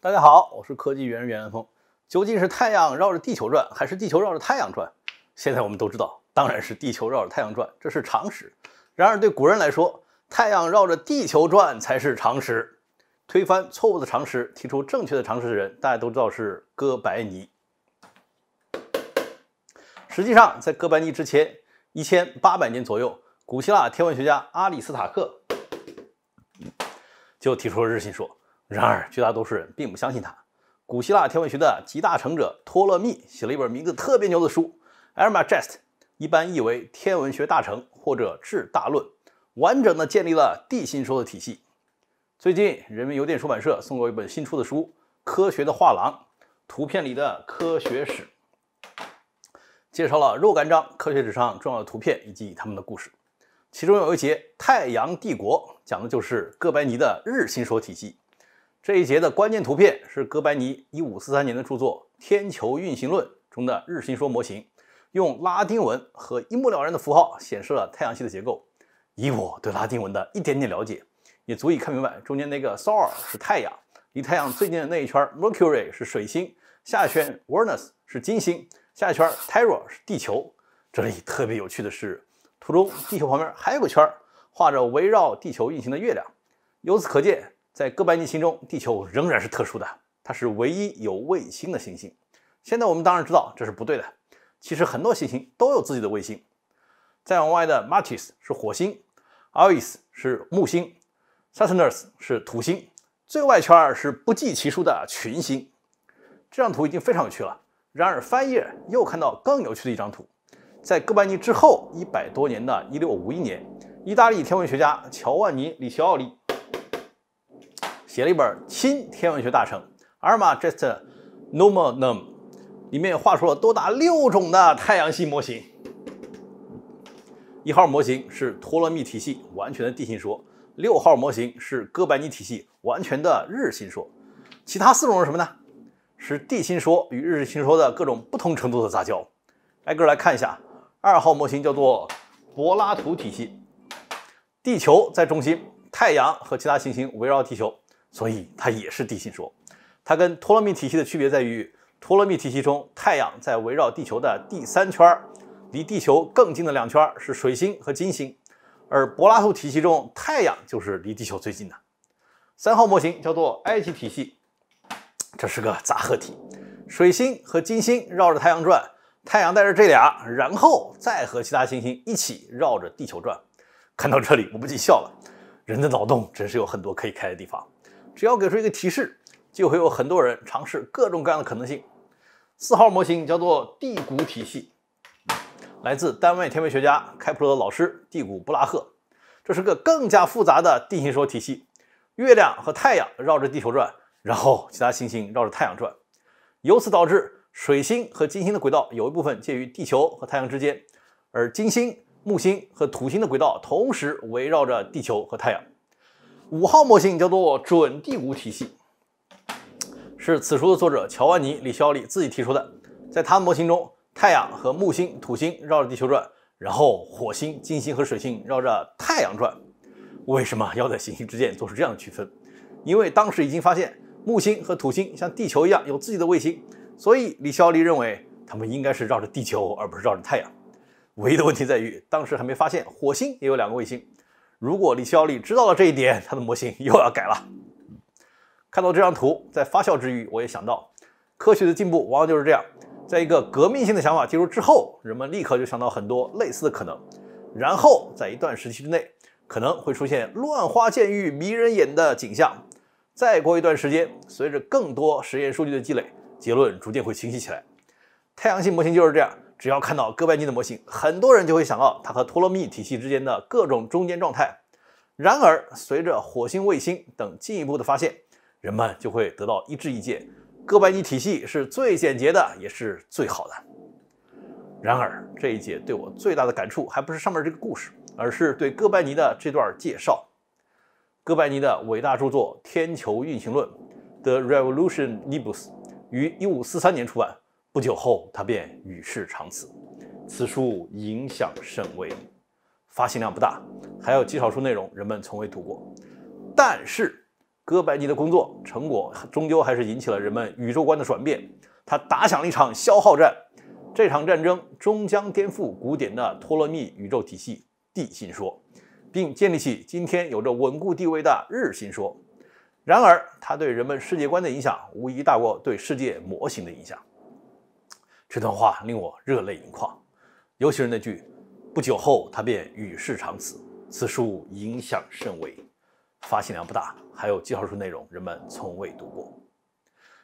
大家好，我是科技员袁岚峰。究竟是太阳绕着地球转，还是地球绕着太阳转？现在我们都知道，当然是地球绕着太阳转，这是常识。然而对古人来说，太阳绕着地球转才是常识。推翻错误的常识，提出正确的常识的人，大家都知道是哥白尼。实际上，在哥白尼之前一千八百年左右，古希腊天文学家阿里斯塔克。就提出了日心说，然而绝大多数人并不相信他。古希腊天文学的集大成者托勒密写了一本名字特别牛的书《Almagest》，一般译为《天文学大成》或者《制大论》，完整的建立了地心说的体系。最近，人民邮电出版社送过一本新出的书《科学的画廊》，图片里的科学史介绍了若干张科学史上重要的图片以及他们的故事，其中有一节“太阳帝国”。讲的就是哥白尼的日心说体系。这一节的关键图片是哥白尼1543年的著作《天球运行论》中的日心说模型，用拉丁文和一目了然的符号显示了太阳系的结构。以我对拉丁文的一点点了解，也足以看明白中间那个 Sol 是太阳，离太阳最近的那一圈 Mercury 是水星，下一圈 Venus 是金星，下一圈 Terra 是地球。这里特别有趣的是，图中地球旁边还有个圈儿。画着围绕地球运行的月亮，由此可见，在哥白尼心中，地球仍然是特殊的，它是唯一有卫星的行星。现在我们当然知道这是不对的，其实很多行星都有自己的卫星。再往外的 Mars 是火星 a u i s e 是木星，Saturns 是土星，最外圈是不计其数的群星。这张图已经非常有趣了，然而翻页又看到更有趣的一张图，在哥白尼之后一百多年的一六五一年。意大利天文学家乔万尼·里奇奥利写了一本《新天文学大成 a 尔 m a g e s t n o m e n u m 里面画出了多达六种的太阳系模型。一号模型是托勒密体系完全的地心说，六号模型是哥白尼体系完全的日心说。其他四种是什么呢？是地心说与日心说的各种不同程度的杂交。挨个来看一下：二号模型叫做柏拉图体系。地球在中心，太阳和其他行星围绕地球，所以它也是地心说。它跟托勒密体系的区别在于，托勒密体系中太阳在围绕地球的第三圈儿，离地球更近的两圈儿是水星和金星，而柏拉图体系中太阳就是离地球最近的。三号模型叫做埃及体系，这是个杂合体，水星和金星绕着太阳转，太阳带着这俩，然后再和其他行星一起绕着地球转。看到这里，我不禁笑了。人的脑洞真是有很多可以开的地方，只要给出一个提示，就会有很多人尝试各种各样的可能性。四号模型叫做地古体系，来自丹麦天文学家开普勒的老师地古布拉赫。这是个更加复杂的地心说体系：月亮和太阳绕着地球转，然后其他行星绕着太阳转。由此导致水星和金星的轨道有一部分介于地球和太阳之间，而金星。木星和土星的轨道同时围绕着地球和太阳。五号模型叫做“准第五体系”，是此书的作者乔万尼·李肖利自己提出的。在他模型中，太阳和木星、土星绕着地球转，然后火星、金星和水星绕着太阳转。为什么要在行星之间做出这样的区分？因为当时已经发现木星和土星像地球一样有自己的卫星，所以李肖利认为它们应该是绕着地球而不是绕着太阳。唯一的问题在于，当时还没发现火星也有两个卫星。如果李孝利知道了这一点，他的模型又要改了。看到这张图，在发笑之余，我也想到，科学的进步往往就是这样，在一个革命性的想法提出之后，人们立刻就想到很多类似的可能，然后在一段时期之内，可能会出现乱花渐欲迷人眼的景象。再过一段时间，随着更多实验数据的积累，结论逐渐会清晰起来。太阳系模型就是这样。只要看到哥白尼的模型，很多人就会想到它和托勒密体系之间的各种中间状态。然而，随着火星卫星等进一步的发现，人们就会得到一致意见：哥白尼体系是最简洁的，也是最好的。然而，这一节对我最大的感触还不是上面这个故事，而是对哥白尼的这段介绍。哥白尼的伟大著作《天球运行论》（The Revolutionibus） 于1543年出版。不久后，他便与世长辞。此书影响甚微，发行量不大，还有极少数内容人们从未读过。但是，哥白尼的工作成果终究还是引起了人们宇宙观的转变。他打响了一场消耗战，这场战争终将颠覆古典的托勒密宇宙体系地心说，并建立起今天有着稳固地位的日心说。然而，他对人们世界观的影响无疑大过对世界模型的影响。这段话令我热泪盈眶，尤其是那句“不久后他便与世长辞”。此书影响甚微，发行量不大，还有介绍书内容人们从未读过。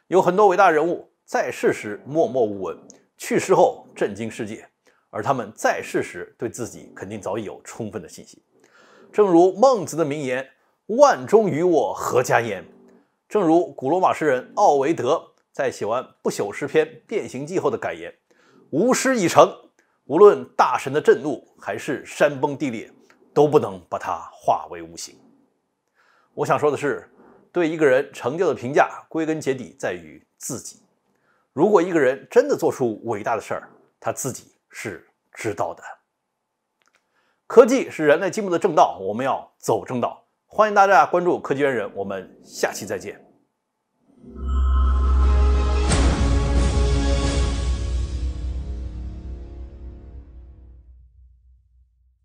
有很多伟大人物在世时默默无闻，去世后震惊世界，而他们在世时对自己肯定早已有充分的信心。正如孟子的名言：“万中于我何加焉？”正如古罗马诗人奥维德。在写完《不朽诗篇》变形记后的感言：“吾师已成，无论大神的震怒还是山崩地裂，都不能把它化为无形。”我想说的是，对一个人成就的评价，归根结底在于自己。如果一个人真的做出伟大的事儿，他自己是知道的。科技是人类进步的正道，我们要走正道。欢迎大家关注科技猿人，我们下期再见。